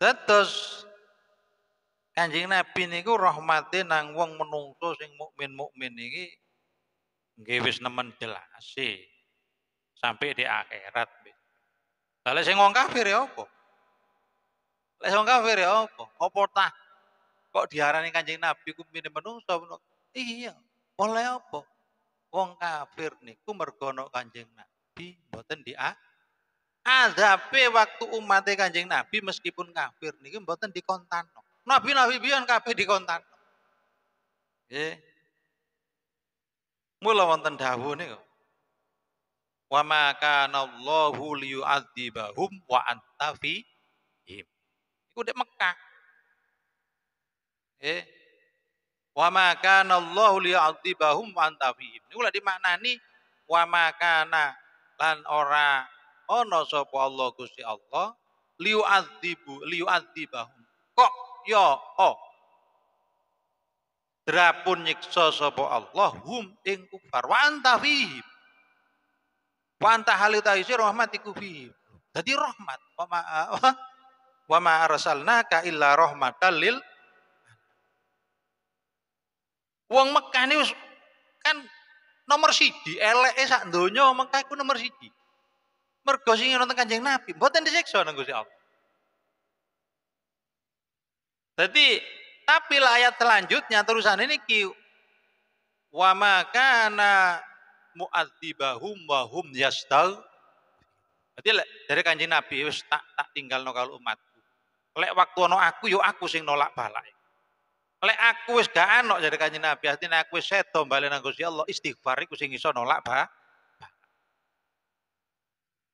Terus Kanjeng Nabi niku rahmate nang wong menungso sing mukmin-mukmin iki nggih wis nemen delase sampai di akhirat. Lah sing wong kafir ya apa? Lah wong kafir ya apa? Apa tah? Kok diarani Kanjeng Nabi ku mene menungso Iya, oleh apa? Wong kafir niku mergono Kanjeng Nabi mboten di akhirat. Azabe waktu umat kanjeng Nabi meskipun kafir nih, niki di kontan Nabi Nabi biyen kabeh dikontano. Nggih. Mula wonten dawuh niku. Wa ma kana Allahu liyu'adzibahum wa anta fihim. Iku di Mekah. Nggih. Wa ma kana Allahu liyu'adzibahum wa anta fihim. Niku lak dimaknani wa ma kana lan ora ono sapa Allah Gusti Allah liu'adzibu liu'adzibahum kok ya oh drapun nyiksa sapa Allah hum ing kufar wa anta fihi wa anta halitaisi rahmatiku fihim dadi rahmat wa ma wa ma arsalnaka illa rahmatal lil Wong Mekah ini kan nomor siji, eleke sak donya Mekah iku nomor siji. Mergo sing nonton Kanjeng Nabi mboten disiksa nang Gusti Allah. Jadi tapi lah ayat selanjutnya terusan ini ki wa makana mu'adzibahum wa hum yastal. Jadi dari kanjeng Nabi wis tak tak tinggal no kalau umatku. Lek waktu ono aku yo aku sing nolak balak. Lek aku wis gak anok jadi kanjeng Nabi, artinya aku wis sedo bali nang Gusti Allah, istighfar iku sing iso nolak balak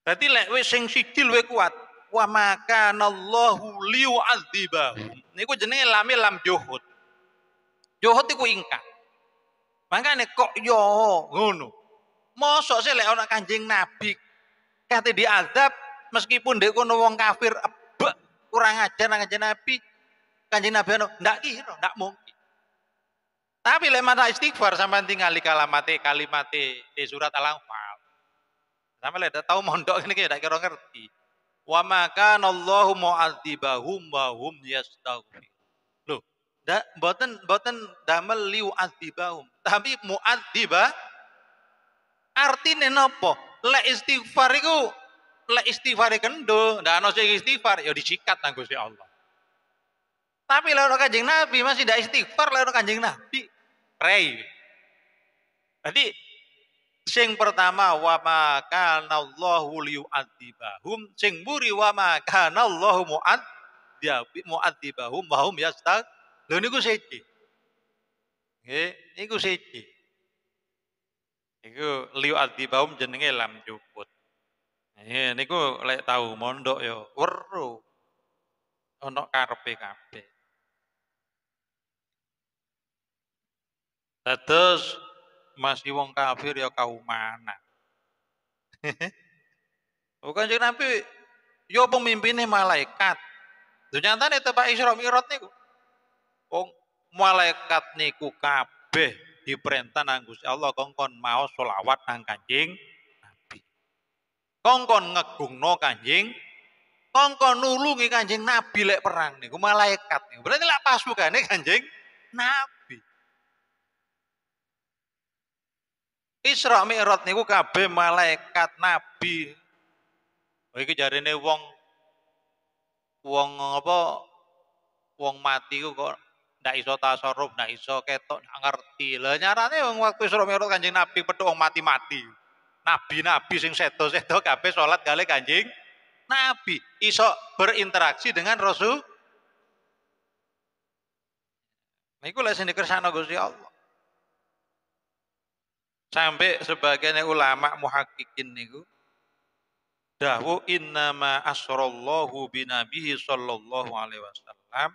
Berarti lek wis sing siji luwe kuat. Wa makanallahu liyu'adzibahum. Niku jenenge lam lam juhud. Juhud iku ingkar. Mangkane kok yo ngono. Mosok sih lek ana Kanjeng Nabi kate diazab meskipun dek kono wong kafir ebek kurang ajar nang Kanjeng Nabi. Kanjeng Nabi ono ndak kira, ndak mungkin. Tapi lek mata istighfar sampean tinggal kalimat-kalimat di eh, surat Al-Anfal Sampai leda tahu mondok ini kayak kira ngerti. Wa maka nallahu mu'adzibahum wa hum yastaghfir. Loh, tidak buatan buatan damel liu azibahum. Tapi mu'adziba artine napa? Lek istighfar iku lek istighfar e kendo, ndak ana sing istighfar ya disikat nang Gusti Allah. Tapi lek Kanjeng Nabi masih ndak istighfar lek Kanjeng Nabi. Rei. Jadi Sing pertama wa ma kana Allahu liyu'adzibahum, sing buri wa ma kana Allahu mu'adzibahum wa hum yastag. Lha niku siji. Nggih, niku siji. Iku liyu'adzibahum jenenge lam juput. Nggih, niku lek tau mondok ya weru. Ana karepe kabeh. Dados masih wong kafir ya kau mana? Bukan oh, jadi Nabi, yo ya pemimpinnya malaikat. Ternyata nih tempat Isra Mi'raj niku. Wong malaikat niku kabeh di perintah Gusti Allah kongkon mau solawat nang Kanjeng Nabi. Kongkon ngegungno Kanjeng kongkon nulungi Kanjeng Nabi lek perang niku malaikat niku. Berarti lek pasukane Kanjeng Nabi. Isra Mi'raj niku kabeh malaikat nabi. Oh, iki jarine wong wong apa wong mati kok ndak iso tasarruf, ndak iso ketok, ndak ngerti. Lah nyarane wong waktu Isra Mi'raj Kanjeng Nabi petuk wong mati-mati. Nabi-nabi sing seto seto kabeh salat gale Kanjeng Nabi, iso berinteraksi dengan Rasul. Niku lek sing dikersakno Gusti Allah. Sampai sebagian ulama muhakkikin niku dahu ma asrallahu binabihi sallallahu alaihi wasallam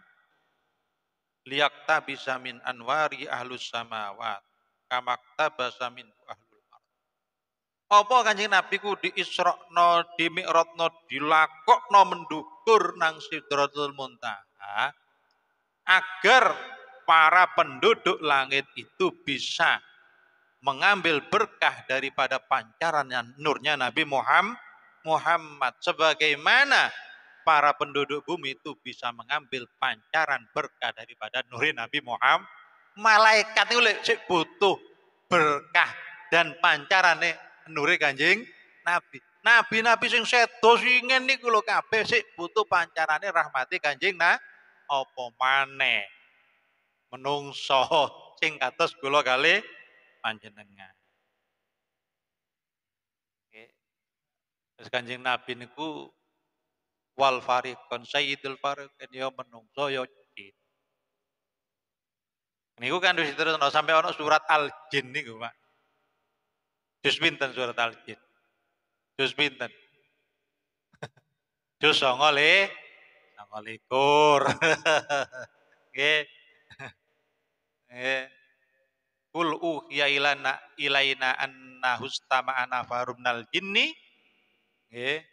liyakta bisa min anwari ahlus samawat kamakta basa min ahlul ard. Apa kanjeng Nabi ku di Isra'no, di Mi'ratno, dilakokno mendukur nang Sidratul Muntaha agar para penduduk langit itu bisa mengambil berkah daripada pancaran yang nurnya Nabi Muhammad Muhammad sebagaimana para penduduk bumi itu bisa mengambil pancaran berkah daripada nuri Nabi Muhammad malaikat itu butuh berkah dan pancaran nuri kanjeng Nabi Nabi-nabi sing sedo ingin nih lho kabeh sik butuh pancarane rahmati Kanjeng nah opo mane menungso sing kados kula kali panjenengan. Terus Kanjeng Nabi niku wal farikon sayyidul farikon yo ya menungso yo ya jin. Niku kan wis terus no, sampai ono surat al jin niku, Pak. Jus pinten surat al jin? Jus pinten? Jus songo le. kur. Oke. Oke. Kul uhiya ilana ilaina anna hustama'a nafarum nal jinni. Nggih.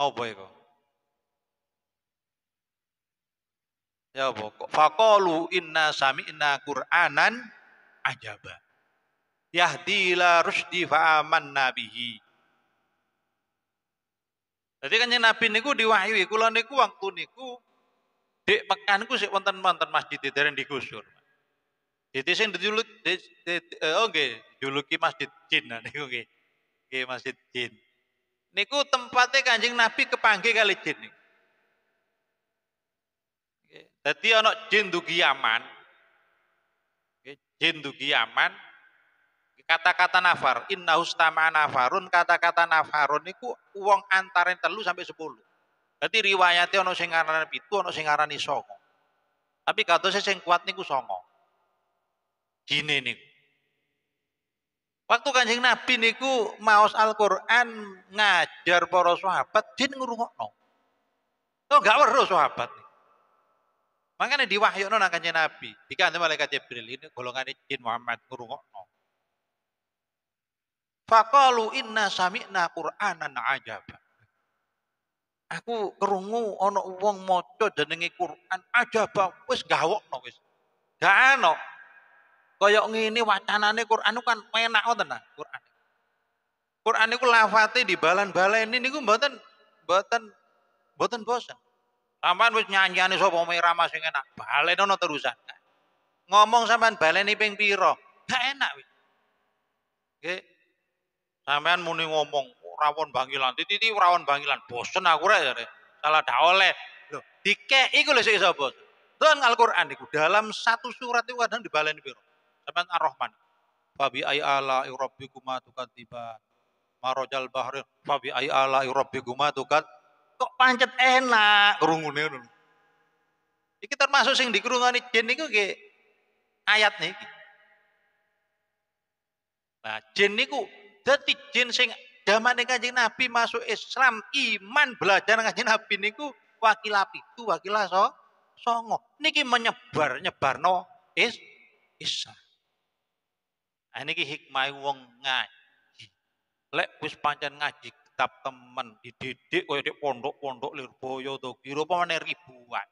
Apa iku? Ya apa? Faqalu inna sami'na Qur'anan ajaba. Yahdi ila rusdi amanna bihi. Jadi kan yang Nabi niku diwahyu, kula niku waktu niku dek Mekan niku sik wonten-wonten masjid dereng digusur. Dite sing dijuluk oke, okay. juluki Masjid Jin nah, niku Oke okay, Masjid Jin. Niku tempatnya Kanjeng Nabi kepanggih kali jin Nih. Dadi anak jin dugi Yaman. Jin dugi Yaman. Kata-kata nafar, inna ustama nafarun, kata-kata nafarun niku uang yang telu sampai sepuluh. Tadi riwayatnya ana sing ngarani pitu, ana sing ngarani songo. Tapi saya sing kuat niku songo gini niku. Waktu Kanjeng Nabi niku maos Al-Qur'an ngajar para sahabat Jin ngrungokno. Tuh gak weruh sahabat. Makanya di no nang Kanjeng Nabi, dikandani malaikat Jibril ini golongan jin Muhammad ngrungokno. Fakalu inna sami sami'na Qur'anan ajab. Aku kerungu ana wong maca jenenge Qur'an ajaba wis gawokno wis. Gak ana Koyok ngene wacanane Quran kan enak ngoten nah, Quran. Quran niku lafate dibalan-baleni niku mboten mboten mboten bosan. Sampeyan wis nyanyiane sapa merama sing enak, dono terusan. Ngomong sampean baleni ping pira? Gak enak wis. Nggih. Sampean muni ngomong rawon bangilan, titi rawon bangilan, bosen aku rek ya, Salah dak oleh. Lho, dikek iku lho sik sapa? Tuhan Al-Qur'an dalam satu surat itu kadang dibaleni pira? teman Ar-Rahman. Fabi ay ala rabbikuma tukadziban. Marojal bahrin fabi ay ala rabbikuma tukad kok pancet enak kerungune ngono. Iki termasuk sing dikerungani jin niku nggih ayat niki. Nah, jin niku dadi jin sing yang Kanjeng Nabi masuk Islam, iman belajar Kanjeng Nabi niku api itu wakil so, songo. Niki menyebar nyebarno is Islam ini ah, niki hikmah wong ngaji. Lek wis pancen ngaji kitab temen dididik koyo di pondok-pondok Lirboyo to kira pamane ribuan.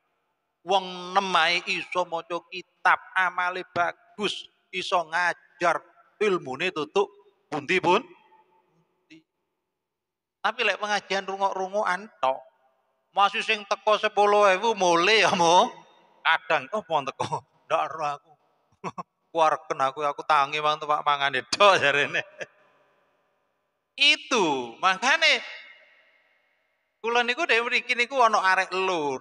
Wong nemai iso maca kitab, amale bagus, iso ngajar, ilmune tutuk pundi pun. Tapi lek pengajian rungok-rungokan tok. Masih sing teko 10.000 mule ya mo. Kadang oh mau teko ndak aku. kena aku aku tangi bang tuh pak itu tok ini Itu makanya kulo niku dhewe kini niku ana arek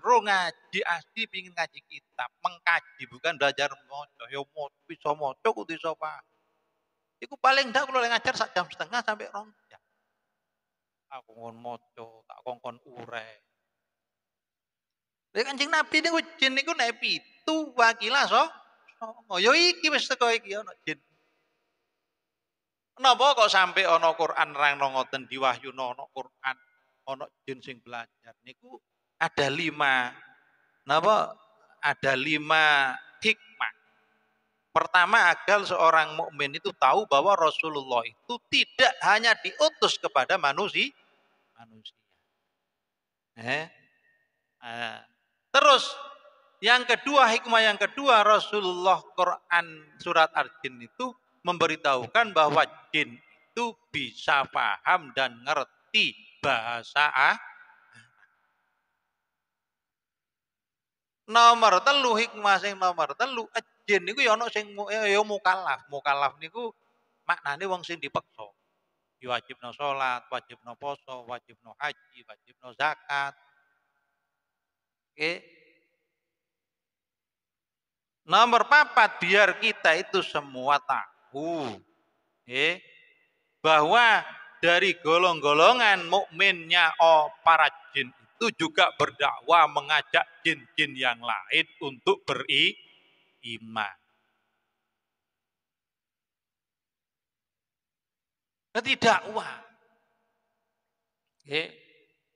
ro ngaji asli pingin ngaji kitab, mengkaji bukan belajar ngono yo ya mo bisa maca kudu iso pak Iku paling dah kula ngajar sak jam setengah sampai rong jam. Aku ngon cok tak kongkon urek. dengan jeng Nabi niku ini niku nabi itu wakilah so ngomong, oh, yo ya iki wis teko iki ana jin. Napa kok sampai ana Quran rangno ngoten wahyu ana Quran, ana jin sing belajar niku ada lima napa ada lima hikmah. Pertama agar seorang mukmin itu tahu bahwa Rasulullah itu tidak hanya diutus kepada manusia, manusia. Eh? Eh. Terus yang kedua, hikmah yang kedua Rasulullah Quran surat Ar-Jin itu memberitahukan bahwa jin itu bisa paham dan ngerti bahasa Arab. Nomor telu hikmah sing nomor telu eh, jin niku ya ana sing eh, ya mukallaf. Mukallaf niku maknane wong sing dipaksa. Ya wajibno salat, wajibno poso, wajibno haji, wajibno zakat. Oke. Okay Nomor papat biar kita itu semua tahu eh, bahwa dari golong-golongan mukminnya oh para jin itu juga berdakwah mengajak jin-jin yang lain untuk beriman. Nanti dakwah. Eh,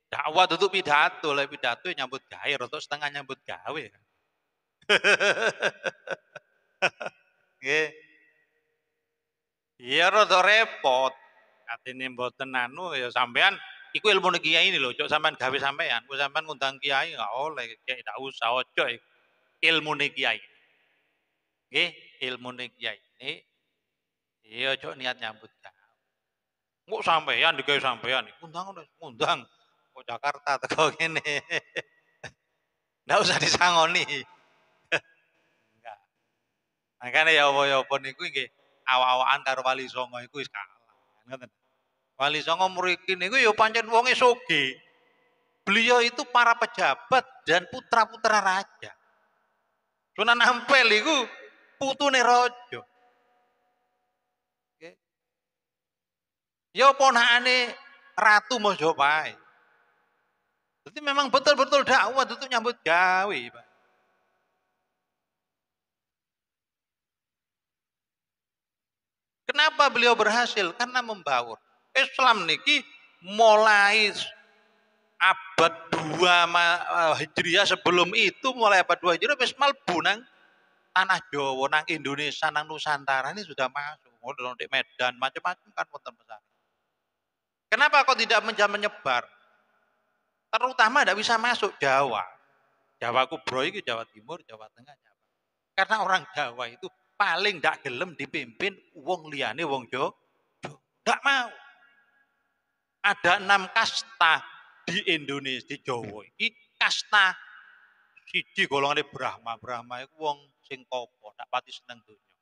dakwah tutup pidato, lah pidato nyambut gawe, rotok setengah nyambut gawe. Nggih. Ya rada repot. Katene mboten anu ya sampean iku ilmu kiai ini lho, cok sampean gawe sampean, ku sampean ngundang kiai enggak oleh, kiai ndak usah ojo e. ilmu kiai. Nggih, ilmu kiai ini Iya, cok niat nyambut gawe. Kok sampean digawe sampean, ngundang ngundang kok Jakarta teko kene. Ndak usah disangoni. Makanya ya apa-apa niku nggih awak-awakan karo Wali Songo iku wis kalah. Ngoten. Wali Songo mriki niku ya pancen wonge soge. Beliau itu para pejabat dan putra-putra raja. Sunan Ampel iku putune raja. Okay. Ya ponakane Ratu Mojopai. Jadi memang betul-betul dakwah itu nyambut gawe, Pak. Kenapa beliau berhasil? Karena membaur. Islam niki mulai abad 2 eh, Hijriah sebelum itu mulai abad 2 Hijriah wis mlebu nang tanah Jawa, nang Indonesia, nang Nusantara ini sudah masuk. Ngono di Medan macam-macam kan wonten besar. Kenapa kok tidak menyebar? Terutama tidak bisa masuk Jawa. Jawa Kubro itu Jawa Timur, Jawa Tengah, Jawa. Karena orang Jawa itu paling tidak gelem dipimpin wong liyane wong jo. tidak mau. Ada enam kasta di Indonesia di Jawa ini kasta siji golongan Brahma. Brahma itu wong sing kopo, tidak pati seneng dunia.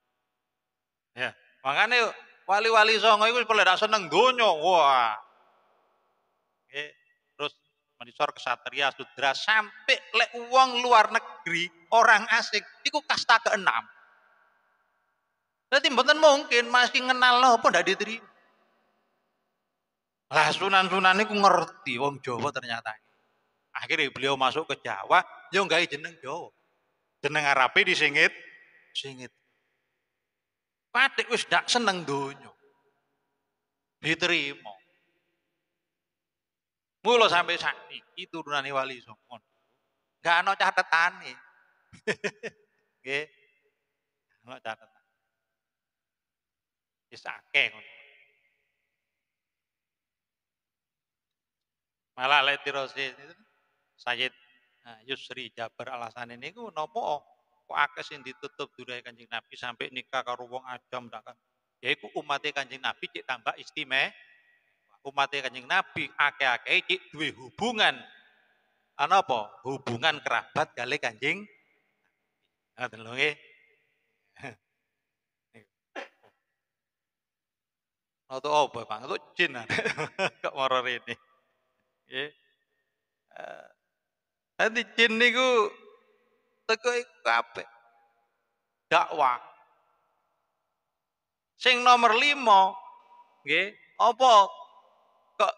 Ya, makanya wali-wali songo itu boleh tidak seneng dunia. Wah. Oke, terus menisor kesatria sudra sampai lek uang luar negeri orang asing itu kasta keenam tapi bukan mungkin masih kenal lo pun tidak diterima. Lah sunan-sunan ini ngerti wong Jawa ternyata. Akhirnya beliau masuk ke Jawa, yo nggak jeneng Jawa. Jeneng Arabi disingit, singit. Patik wis dak seneng dunyo. Diterima. Mulu sampai saat ini turunan wali songon. Gak ada catatan nih. Gak ada catatan. Wis ya akeh Malah lek itu Sayyid nah, Yusri Jabar alasan ini ku nopo kok akeh sing ditutup durai Kanjeng Nabi sampai nikah karo wong Adam ndak kan. Yaiku umatnya Kanjeng Nabi cek tambah istimewa. Umatnya Kanjeng Nabi akeh-akeh cek duwe hubungan apa? Hubungan kerabat kali kanjing. Ngoten lho nggih. Nutuk apa bang? Nutuk jin kok maror ini. Nggih. Eh, nanti jin niku teko iku kabeh. Dakwah. Sing nomor lima, nggih, apa kok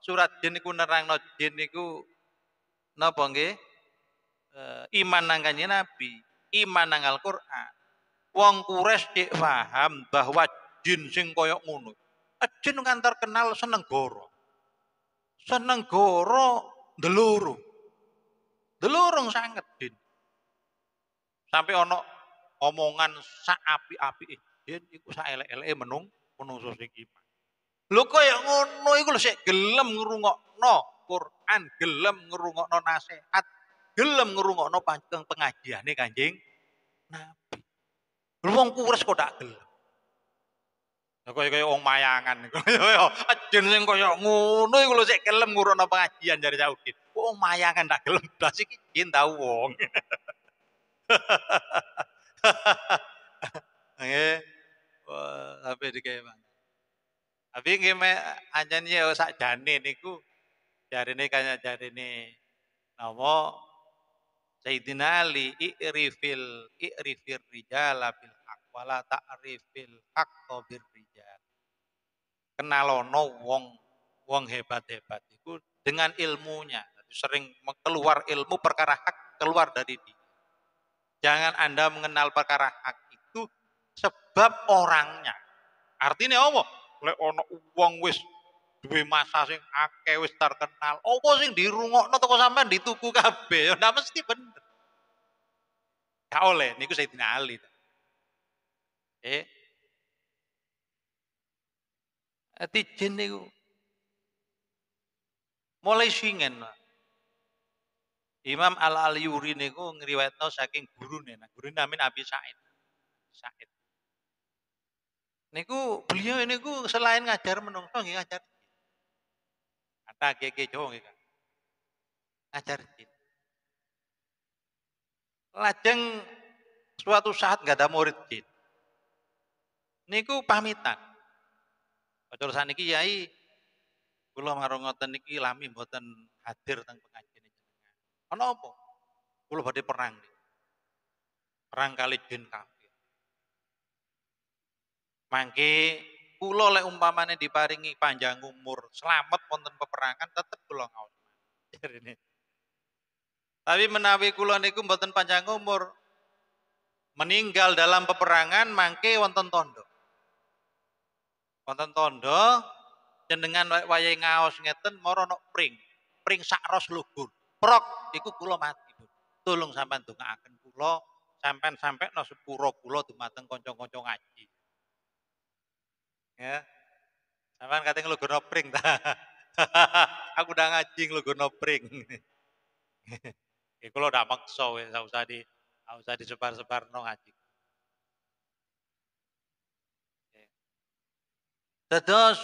surat jin nerang nerangno jin niku napa nggih? Eh, iman nang kanjeng Nabi, iman nang Al-Qur'an. Wong Quraisy dik paham bahwa jin sing koyok ngono Jin ngantar kenal seneng Seneng goro deluru. Delurung sangat din Sampai ono omongan sa api-api jin eh, iku sa elek-eleke menung menungso sing lu kok yang ngono iku lu sik gelem no Quran, gelem ngerungok no nasihat, gelem ngerungok ngrungokno pengajian, nih kanjing. Nabi. mau kures kok tak gelem kaya-kaya wong mayangan, kaya ajen sing kaya ngono iku lho sik kelem ngurono pengajian dari Saudin. Wong mayangan tak gelem blas iki yen tau wong. Nggih. Wah, sampai dikaya mana. Tapi nggih anjen ya sakjane niku jarine kaya jarine napa Sayyidina Ali i'rifil i'rifir rijala bil wala ta'rifil haqqo birrijal. Kenalono wong wong hebat-hebat itu dengan ilmunya. Sering keluar ilmu perkara hak keluar dari dia. Jangan Anda mengenal perkara hak itu sebab orangnya. Artinya apa? Lek ono wong wis duwe masa sing akeh wis terkenal. Apa sing dirungokno toko sampean dituku kabeh ya mesti bener. Gak oleh niku Sayyidina Ali. Eh. Ati jin niku mulai singen. Imam al Aliyuri niku ngriwayatno saking gurune, nah gurune namin Abi Said. Said. Niku beliau niku selain ngajar menungso nggih ngajar Kata Keke Jawa nggih. Ngajar jin. Lajeng suatu saat nggak ada murid jin niku pamitan. Padahal saniki yai kulo marongoten niki lami mboten hadir tentang pengajian ini. Ono apa? Kulo badhe perang. Perang kali jin kafir. Mangke kulo lek umpamane diparingi panjang umur, selamat wonten peperangan tetep kula ngaos. Jarene. Tapi menawi kulo niku mboten panjang umur, meninggal dalam peperangan mangke wonten tondo wonten tondo jenengan waya ngaos ngeten moro no pring pring sakros lugur prok iku kula mati tulung sampean dongaaken kula sampean sampai no sepuro kula mateng kanca-kanca ngaji ya sampean kateng no pring ta aku udah ngaji no pring ya lo udah maksa ya usah di usah disebar-sebar nong ngaji Dados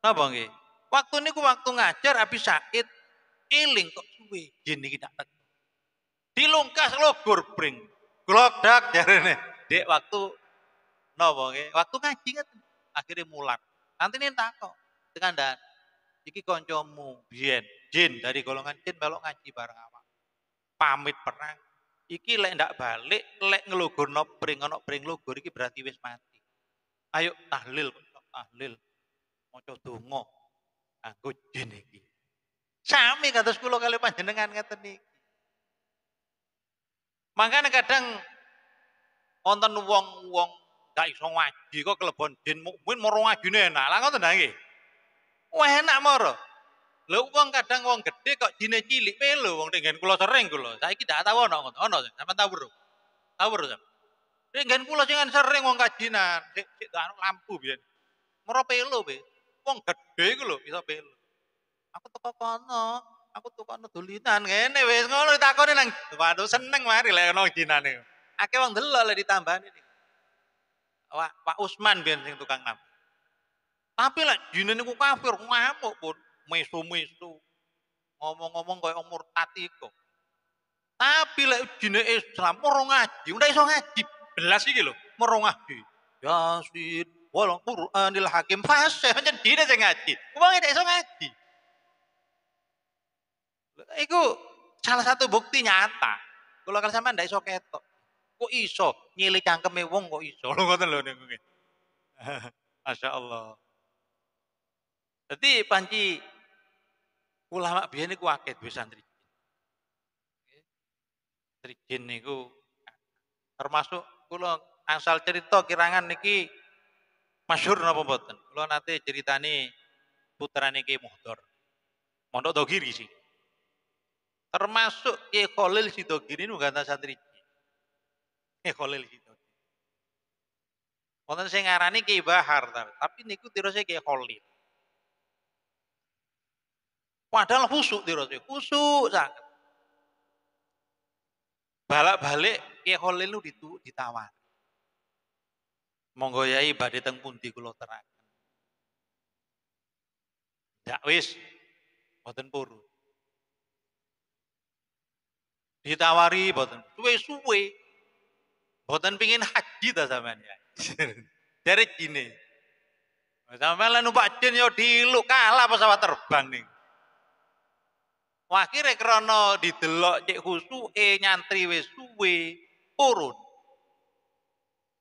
napa nggih? Waktu niku waktu ngajar habis sakit iling kok suwe jin iki tak Dilungkas logor pring. Glogdak jarene. Dek waktu napa nggih? Waktu ngaji ngaten. akhirnya mulat. Nanti nih takok dengan dan iki kancamu biyen jin dari golongan jin melok ngaji bareng awak. Pamit perang. Iki lek ndak balik, lek ngelogorno pring ana pring logor iki berarti wis mati. ayo tahlil kok tahlil maca donga kanggo jin iki sami kados kula kali panjenengan ngeten niki mangkane kadang wonten wong-wong gak iso ngaji kok kelebon jin mukmin moro ngajine enak lah, ngoten nggih wah enak moro lho wong kadang wong gede kok jine cilik melu wong ning kula sering kula saiki dak tau ana ngono ana sampean tau Nek nggen kula sing sering wong kajinan, sik sik anu, lampu biyen. Mero pelo be. Wong gede iku lho iso pelo. Aku teko kono, aku kono dolinan ngene wis ngono ditakoni nang waduh seneng mari lek ono jinane. Akeh wong delok lek ditambani ini Pak, Pak Usman biyen sing tukang ngamuk. Tapi lek jinan niku kafir ngamuk pun mesu-mesu. Ngomong-ngomong koyo murtad iku. Tapi lek jine Islam ora ngaji, udah iso ngaji belas iki lho, merongah Yasin wal Qur'anil Hakim. Fasih pancen dine sing ngaji. Wong tidak iso ngaji. Iku salah satu bukti nyata. Kalau kalian sampean ndak iso ketok. Kok iso nyilih cangkeme wong kok iso. Lho ngoten lho niku. Masya Allah. Jadi panci ulama biyen niku akeh duwe santri. Trijin niku termasuk kula angsal cerita kirangan niki masyhur napa mboten? Kula nate critani putrane Ki Muhdor. Mondok Dogiri sih. Termasuk Ki Khalil Sidogiri nu ganta santri. Ki Khalil Sidogiri. Wonten sing ngarani Ki Bahar, tapi niku tirose Ki Khalil. Padahal khusuk dirose, khusuk sangat. Balak-balik ditu, ditawar. Monggo yai badhe teng pundi kula teraken. Dak wis mboten puru, Ditawari mboten suwe-suwe. Mboten pingin haji ta sampean ya. Dari gini. zaman lah numpak jin yo diluk kalah pesawat terbang nih. Wah, akhirnya krono didelok cek e nyantri wis suwe turun.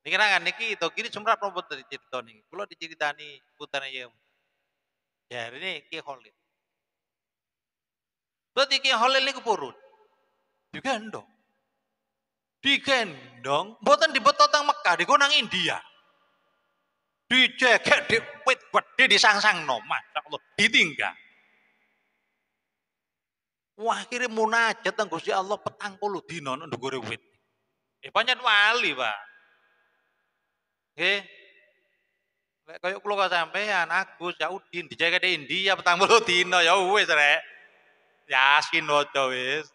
kan niki itu kiri cuma robot dari cerita nih. Kalau diceritani putan aja. Ya ini ki holil. Berarti ki holil ini purun. Digendong. Digendong, mboten dibetot teng Mekah, di gunang India. Dicekek di sang gede disangsangno, Allah ditinggal. Wah kiri munajat teng Gusti Allah petang puluh dino nunggu dhuwure Eh pancen wali, Pak. Nggih. Lek kaya kula sampean Agus Yaudin dijaga di India petang puluh dina ya wis rek. Yasin waca wis.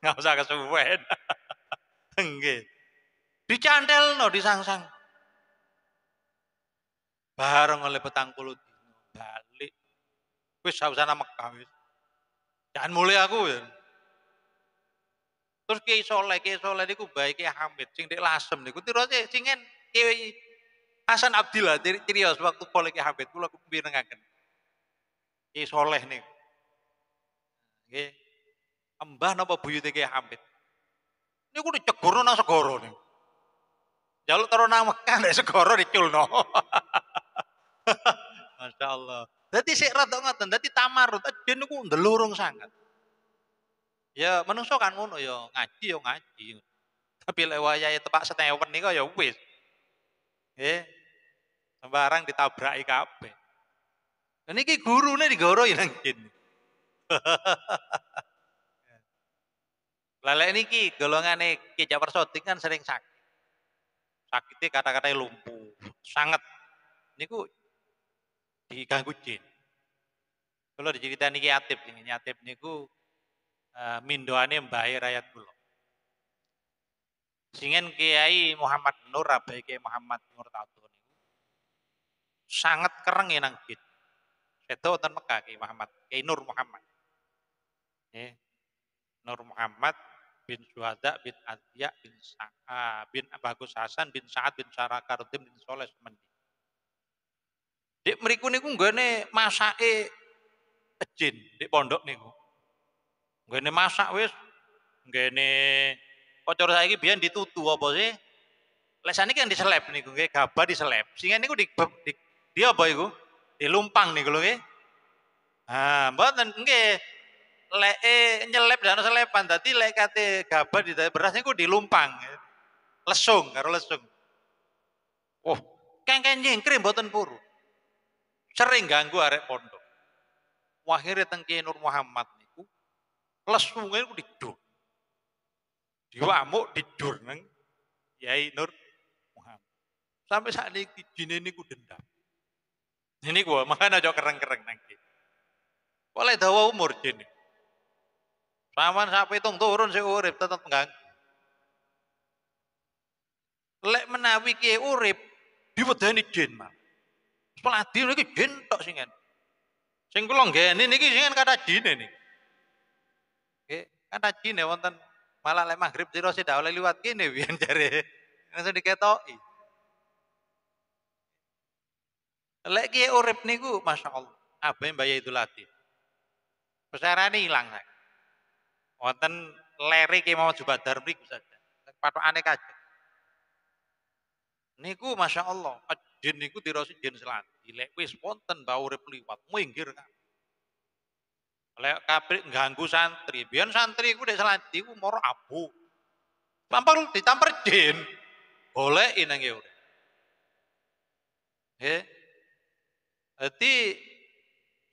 Enggak usah kesuwen. Nggih. Dicantelno disangsang. Bareng oleh petang puluh dina balik. Wis sausana Mekah wis. Jangan mulai aku ya. Terus Kiai Soleh, Kiai Soleh niku baik Kiai Hamid, sing dek lasem niku tirose singen Kiai Hasan Abdillah cirios waktu polik Kiai Hamid kubi nengakan. Kiai Soleh nih. Nggih. Embah napa buyute Kiai Hamid? Niku dicegurno nang segoro nih. Jaluk taruh nang Mekah segoro dicul no. Masya Allah. Jadi sik rata ngoten, dadi tamarut, jadi niku ndelurung sangat. Ya menungso kan ngono ya ngaji ya ngaji. Tapi lek wayahe ya tepak setewen niku ya wis. Eh sembarang ditabrak kabeh. Dan ini gurune digoro ilang ya kene. Lelek niki golongane Ki Jafar Sodik kan sering sakit. Sakitnya kata kata lumpuh, sangat. Niku diganggu jin. Kalau diceritain ini atip, ini atip niku Eh, mindoane mbahe rakyat kula. Singen Kiai Muhammad Nur Abai Kiai Muhammad Nur Tato niku sangat kereng ya nang git. Sedo wonten Mekah Kiai Muhammad, Kiai Nur Muhammad. Eh, Nur Muhammad bin Suhada bin Adya bin Sa'a eh, bin Bagus Hasan bin Sa'ad bin Sarakardim bin Soleh Semendi. Dik mriku niku nggone masake ejin, di pondok niku ini masak wis. ini kocor saya ini biar ditutu apa sih? Lesan ini kan diselep nih gue gabah diselep. ini gue di, di, di apa iku? Dilumpang nih lho nggih. Ah, nengke le eh nyelep dan selepan dadi lek kate gabah di beras niku dilumpang. Lesung karo lesung. Oh, kengken krim mboten puru. Sering ganggu arek pondok. Wahir tengki Nur Muhammad lesunge iku didur. Diwamuk didur neng, Kiai Nur Muhammad. Sampai saat ini jine ku dendam. Ini gua makanya aja kereng-kereng nangki. Oleh dawa umur jine. Saman sampai tong turun si urip tetap mengganggu. Lek menawi kiai urip diwedani jin mah. Peladi lagi jin tok singan. Sing kula ngene niki singan kata jin niki. Kan aji nih wonten malah lek maghrib sira dah oleh liwat kene biyen jare. Langsung diketoki. Lek kiye urip niku masya allah apa yang bayar itu latih Pesarane ilang sak. Wonten leri ki mau coba mriku saja. Patokane kaje. Niku masya allah jin niku dirosi jin selati. Lek wis wonten bau urip liwat, minggir kan. Lek kabrik ganggu santri. Biar santri ku dek selati ku moro abu. Tampar, ditampar jin. Boleh inang ya e udah. He. Jadi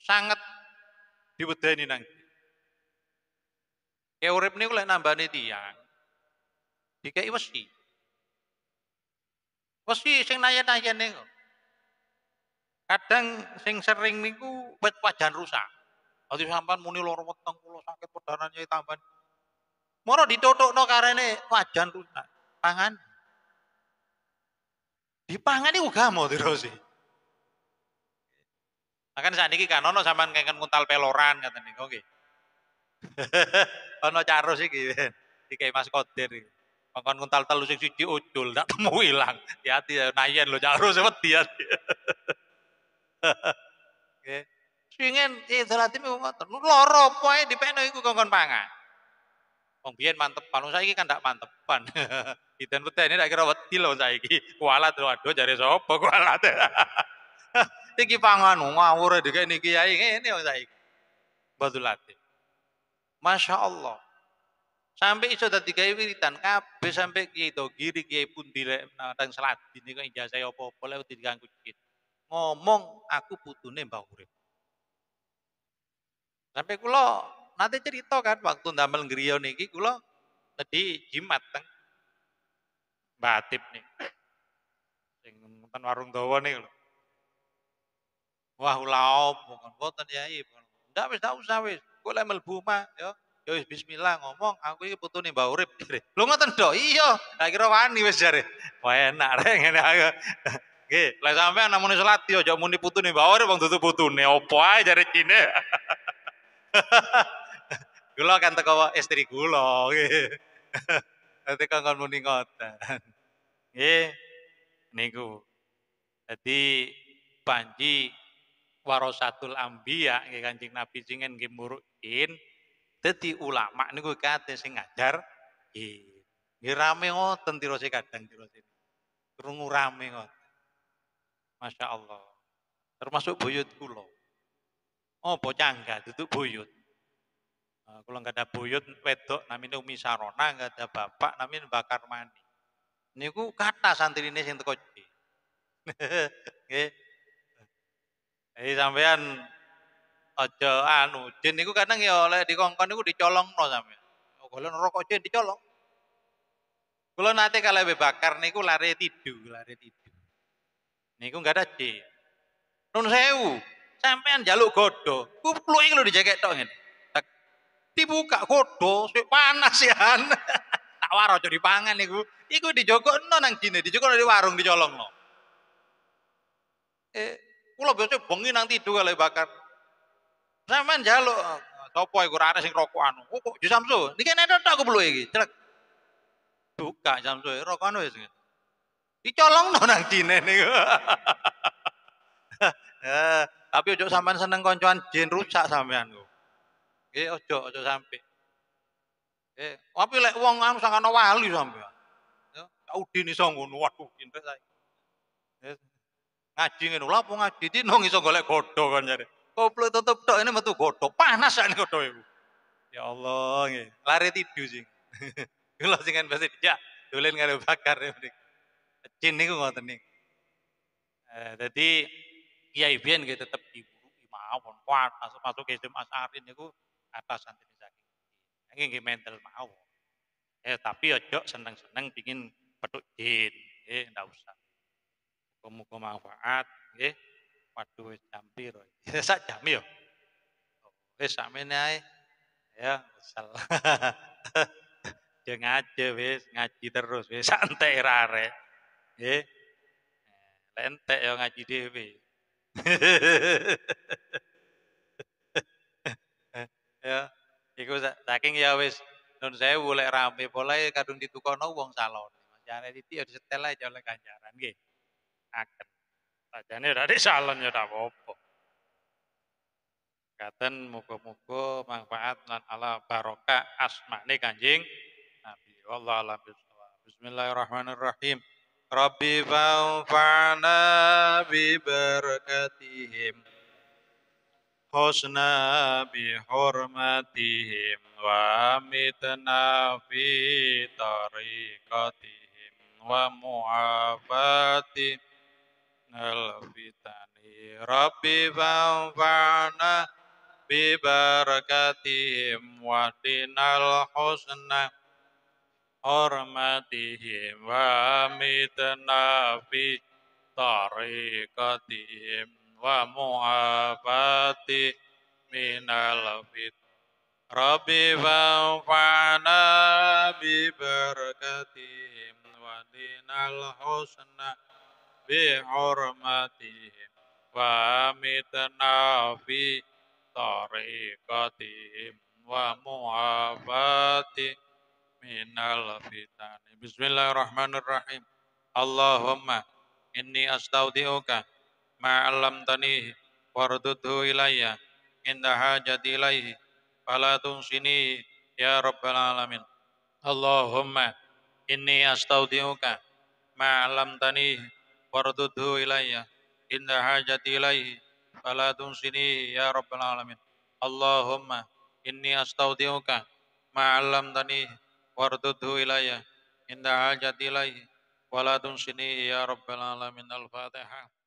sangat diwedeni nang. Ya urip niku lek nambane tiyang. Dikai wesi. Wesi sing nanya nanya niku. Kadang sing sering niku wet wajan rusak. Ati sampean muni lor weteng kula sakit perdhanan nyai tambahan. Mono ditotokno karene wajan dulu, Pangan. Dipangan iku gamo mau Makan saat ini kan ono sampean kangen nguntal peloran kata nih, oke. ono caro sih gitu, kayak mas kodir. Makan nguntal telu sih sih ucul, tak temu hilang. Hati-hati ya, nayen lo caro sih mati hati. Oke. Pingin idolati iku ngoten. Loro poe dipekno iku kongkon pangan. Wong biyen mantepan, saya saiki kan ndak mantepan. Iden ini tak kira wedi lho saiki. Kualat lho aduh jare sapa kualat. Iki pangan ngawur dikek niki kiai ngene wong saiki. Badul Masya Allah. Sampai iso dadi tiga wiritan kabeh sampai kiai to giri kiai pun dilek nang seladin kok ijazah apa-apa lek diganggu dikit. Ngomong aku putune Mbah Urip. Sampai kulo nanti cerita kan waktu ndamel griya niki kulo tadi jimat teng batip nih. Sing wonten warung dawa nih lho. Wah ulaop bukan boten yai. Ndak wis tak usah wis. Kula mlebu mah ya. Ya wis bismillah ngomong aku iki putune mbah Urip. Lho ngoten do. Iya, Lah kira wani wis jare. Wah enak rek ngene aku. Nggih, lek sampean namune salat yo aja muni putune mbah Urip wong dudu putune opo ae jare cine. gula kan teko istri gula nanti kan kan muni ngoten. Nggih niku. Dadi Panji warasatul ambia, nggih Kanjeng Nabi sing nggih murukin dadi ulama niku kate sing ngajar nggih. rame ngoten tirose kadang tirose. Krungu rame ngoten. Masya Allah. Termasuk buyut kula. Apa cangga duduk buyut. Ah, kalau nggak ada buyut wedok namanya Umi Sarona, nggak ada bapak namanya Bakar Mani. Niku kata santri ini yang teko. Jadi sampean aja anu jin niku kadang ya oleh dikongkon niku no sampean. Kalau rokok jin dicolong. Kalau nanti kalau bakar niku lari tidur, lari tidur. Niku nggak ada jin. Nun sewu, sampean jaluk godo, kupluk iki lho lo tok Dibuka godo, panas ya. tak waro jadi pangan nih iku. Iku no nang kine dijogokno di warung no. Eh, kulo biasa bengi nang tidur kalau bakar. Sampean jaluk topoi oh, gue rara sing rokok anu? Oh, kok Samsu, kene itu tok kupluk lagi, cek Buka Samsu, eh, rokokan wis. no nang dine nih. Tapi ojo sampean seneng koncoan jin rusak sampean ku. Nggih eh, ojo ojo sampe. Eh, tapi lek wong anu sangkana wali sampean. Ya, Udin iso ngono. Waduh, kintet saya. Ya, ngaji ngono lha apa ngaji tinong iso golek godho kan jare. Koplo tutup tok ini metu godho. Panas sak godho iku. Ya Allah, nggih. Lari tidur sing. Kulo sing kan pasti ya dolen karo bakar ya. Jin niku ngoten niku. Eh, jadi kiai biyen tetap tetap diburuki mawon kuat masuk masuk SD Mas Arin itu atas tini saking. ini gini mental mau Eh tapi ojo seneng-seneng pingin petuk jin, eh tidak usah. kamu muga manfaat eh Waduh wis jam piro? Sak jam yo. Ya? Oh, wis sakmene nai Ya, sel. jangan ya aja wes ngaji terus wes santai rare. eh Lentek yang ngaji dewi ya, iku saking ya wis nun saya boleh rame boleh ya kadung ditukono wong salon. Jane titik ya disetel aja oleh ganjaran gitu. Akan. Sajane dari salon ya tak apa Katen muga-muga manfaat dan ala barokah asmane kanjing. Nabi. Allah alam Bismillahirrahmanirrahim. Rabbi fanfa'na bi barakatihim Husna bi hurmatihim Wa amitna fi tariqatihim Wa mu'afati al-fitani Rabbi fanfa'na bi barakatihim Wa dinal husna hormatihim wa mitnafi tarikatihim wa mu'abati minal fit Rabbi wa wa dinal husna bi hormatihim wa mitnafi tarikatihim wa mu'abati Bismillahirrahmanirrahim. Allahumma inni astaudiuka ma'allamtani wardudhu ilayya inda indahaja ilayhi falatun sini ya rabbal alamin. Allahumma inni astaudiuka ma'allamtani wardudhu ilayya inda indahaja ilayhi falatun sini ya rabbal alamin. Allahumma inni astaudiuka tanihi wardudhu ilayya inda hajati ilayhi wa ya rabbal alamin al-fatihah